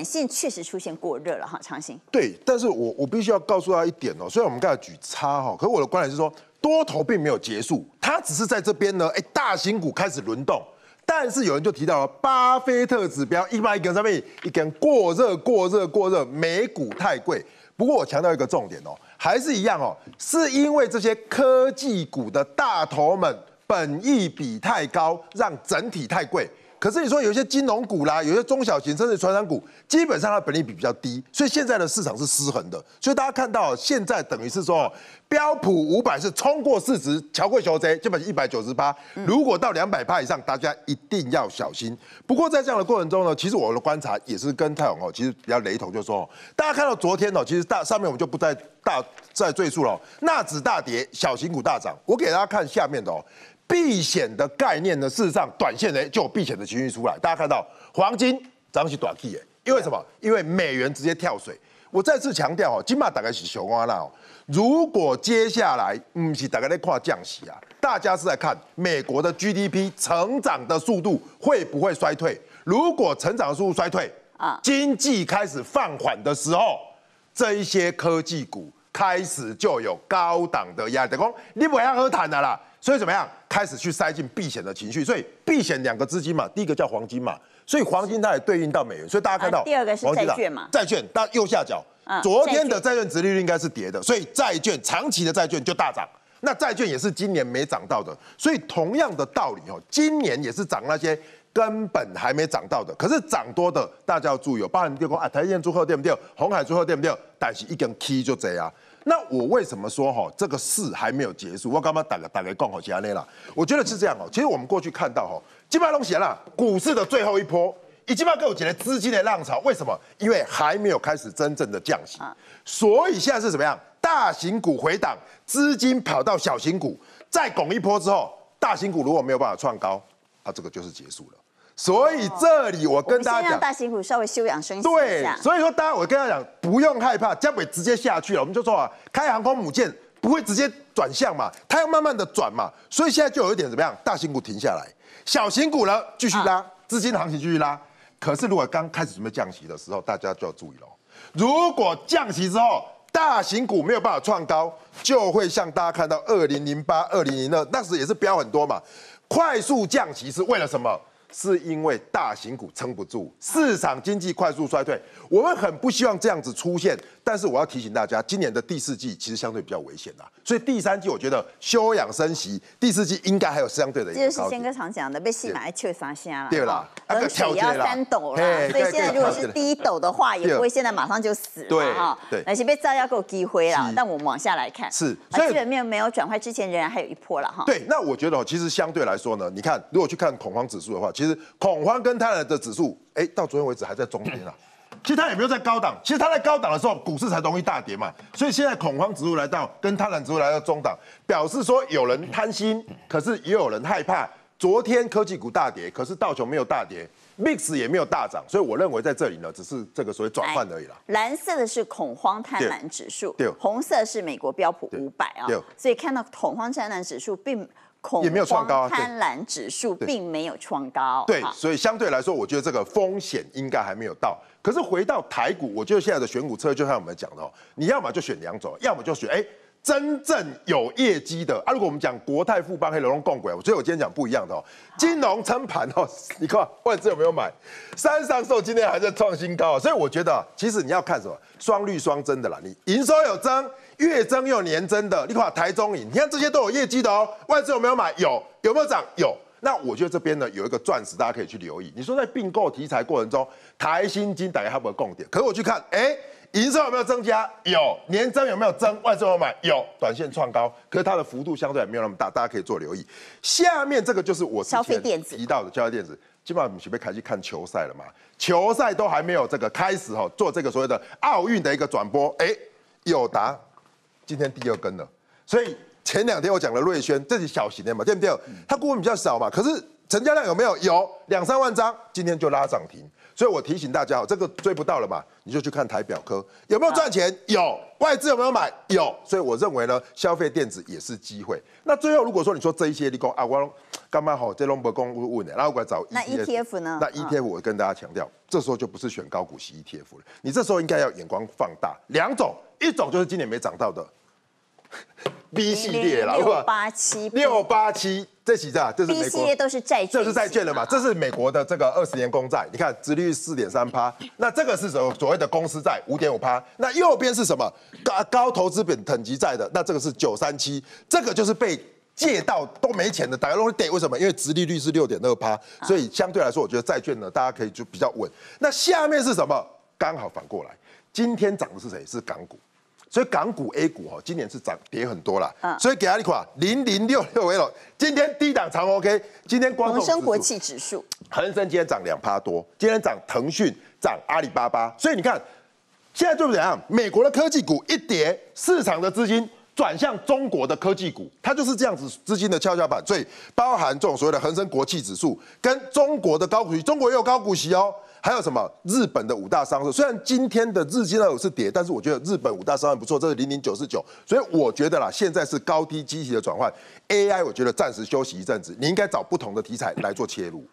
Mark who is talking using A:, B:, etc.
A: 短线确实出现过热了哈，长兴。对，但是我我必须要告诉他一点哦，虽然我们刚才举叉哈，可是我的观点是说多头并没有结束，它只是在这边呢，哎，大型股开始轮动，但是有人就提到了巴菲特指标，一根一根上面一根过热过热过热，美股太贵。不过我强调一个重点哦，还是一样哦，是因为这些科技股的大头们本意比太高，让整体太贵。可是你说有些金融股啦，有些中小型甚至传长股，基本上它本利比比较低，所以现在的市场是失衡的。所以大家看到现在等于是说，标普五百是冲过市值，乔贵求贼基本一百九十八。如果到两百帕以上，大家一定要小心。不过在这样的过程中呢，其实我的观察也是跟太总哦，其实比较雷同，就是说，大家看到昨天哦，其实大上面我们就不再大再赘述了。纳指大跌，小型股大涨。我给大家看下面的哦。避险的概念呢，事实上，短线呢就有避险的情绪出来。大家看到黄金涨起短期耶，因为什么？因为美元直接跳水。我再次强调哦，金马大概是上岸啦。如果接下来唔是大概在看降息啊，大家是在看美国的 GDP 成长的速度会不会衰退？如果成长速度衰退啊，经济开始放缓的时候，这一些科技股。开始就有高档的压力，等于你不要喝痰的啦，所以怎么样？开始去塞进避险的情绪，所以避险两个资金嘛，第一个叫黄金嘛，所以黄金它也对应到美元，所以大家看到第二个是债券嘛，债券到右下角，昨天的债券值利率应该是跌的，所以债券长期的债券就大涨，那债券也是今年没涨到的，所以同样的道理哦，今年也是涨那些。根本还没涨到的，可是涨多的，大家要注意，哦。八仁电工啊，台电祝贺对不对？红海祝贺对不对？但是一根 K 就这样。那我为什么说哈，这个事还没有结束？我刚刚打个打个广好其他那啦，我觉得是这样哦。其实我们过去看到哈，金上龙写了股市的最后一波，已经把各位讲了资金的浪潮，为什么？因为还没有开始真正的降息，所以现在是怎么样？大型股回档，资金跑到小型股，再拱一波之后，大型股如果没有办法创高。这个就是结束了，所以这里我跟大家讲，大型股稍微休养生息一下。对，所以说大家我跟大家讲，不用害怕，江北直接下去了。我们就说啊，开航空母舰不会直接转向嘛，它要慢慢的转嘛。所以现在就有一点怎么样，大型股停下来，小型股呢继续拉，资金行情继续拉。可是如果刚开始准备降息的时候，大家就要注意了，如果降息之后，大型股没有办法创高，就会像大家看到二零零八、二零零二，那时也是飙很多嘛。快速降息是为了什么？是因为大型股撑不住，市场经济快速衰退，我们很不希望这样子出现。但是我要提醒大家，今年的第四季其实相对比较危险啦，所以第三季我觉得休养生息，第四季应该还有相对的。这就是先哥常讲的被戏码一敲三下了，对啦，而且也要三抖啦，所以现在如果是第一抖的话，也不会现在马上就死，对啊，对，而且被造药给击灰了。但我们往下来看，是所以基本面没有转换之前，仍然还有一波了哈。对，那我觉得哦，其实相对来说呢，你看如果去看恐慌指数的话。其实恐慌跟贪婪的指数，哎，到昨天为止还在中间啊。其实它也没有在高档，其实它在高档的时候，股市才容易大跌嘛。所以现在恐慌指数来到，跟贪婪指数来到中档，表示说有人贪心，可是也有人害怕。昨天科技股大跌，可是道琼没有大跌，mix 也没有大涨，所以我认为在这里呢，只是这个所谓转换而已啦。蓝色的是恐慌贪婪指数，红色是美国标普五百啊。所以看到恐慌贪婪指数并。也没有创高，贪婪指数并没有创高，对，所以相对来说，我觉得这个风险应该还没有到。可是回到台股，我觉得现在的选股策略就像我们讲的，你要么就选两种，要么就选哎。真正有业绩的啊！如果我们讲国泰富邦和龙龙共轨，所以我今天讲不一样的哦，金融撑盘哦。你看外资有没有买？山上寿今天还在创新高所以我觉得其实你要看什么双率双增的啦，你营收有增，月增又年增的。你看台中影，你看这些都有业绩的哦。外资有没有买？有，有没有涨？有。那我觉得这边呢有一个钻石，大家可以去留意。你说在并购题材过程中，台新金大概会不会共点？可是我去看，哎。营收有没有增加？有，年增有没有增？外资有买，有短线创高，可是它的幅度相对没有那么大，大家可以做留意。下面这个就是我提到的交易电子，基本上我们准备开始看球赛了嘛？球赛都还没有这个开始哦，做这个所谓的奥运的一个转播，哎，有达，今天第二根了。所以前两天我讲了瑞轩，这是小型的嘛，对不对？它股份比较少嘛，可是。成交量有没有？有两三万张，今天就拉涨停。所以我提醒大家，这个追不到了嘛，你就去看台表科有没有赚钱，有外资有没有买，有。所以我认为呢，消费电子也是机会。那最后如果说你说这一些你讲啊，我干嘛好在龙柏公问问的，然后过来找那 ETF 呢？那 ETF 我跟大家强调，这时候就不是选高股息 ETF 了，你这时候应该要眼光放大两种，一种就是今年没涨到的。B 系列了，是七，六八七，这几只这是系列都是债券，这是债券了嘛？这是美国的这个二十年公债，你看殖利率四点三趴。那这个是什么？所谓的公司债五点五趴。那右边是什么？高高投资本等级债的，那这个是九三七，这个就是被借到都没钱的，打个龙得为什么？因为殖利率是六点二趴，所以相对来说，我觉得债券呢，大家可以就比较稳。那下面是什么？刚好反过来，今天涨的是谁？是港股。所以港股、A 股哈，今年是涨跌很多了。所以给他一款零零六六 L，今天低档长 OK。今天光恒生国际指数，恒生今天涨两趴多，今天涨腾讯，涨阿里巴巴。所以你看，现在就是怎样？美国的科技股一跌，市场的资金转向中国的科技股，它就是这样子资金的跷跷板。所以包含这种所谓的恒生国际指数，跟中国的高股息，中国也有高股息哦。还有什么？日本的五大商社，虽然今天的日经那有是跌，但是我觉得日本五大商很不错，这是零零九四九。所以我觉得啦，现在是高低机体的转换。AI，我觉得暂时休息一阵子，你应该找不同的题材来做切入。